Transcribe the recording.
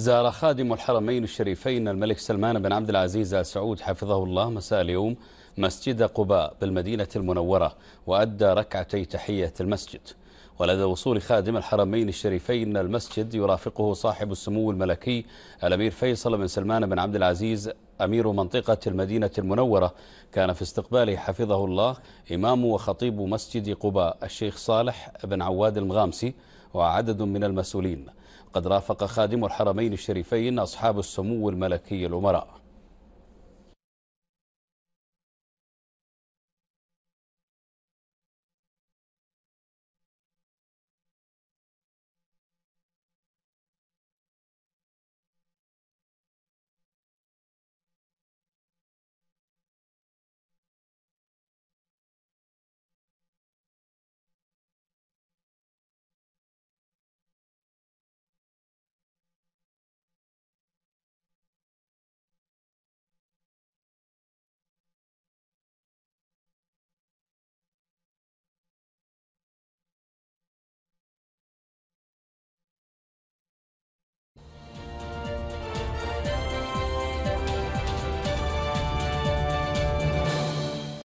زار خادم الحرمين الشريفين الملك سلمان بن عبد العزيز آل سعود حفظه الله مساء اليوم مسجد قباء بالمدينة المنورة وأدى ركعتي تحية المسجد ولدى وصول خادم الحرمين الشريفين المسجد يرافقه صاحب السمو الملكي الأمير فيصل بن سلمان بن عبد العزيز أمير منطقة المدينة المنورة كان في استقباله حفظه الله إمام وخطيب مسجد قباء الشيخ صالح بن عواد المغامسي وعدد من المسؤولين قد رافق خادم الحرمين الشريفين أصحاب السمو الملكي الأمراء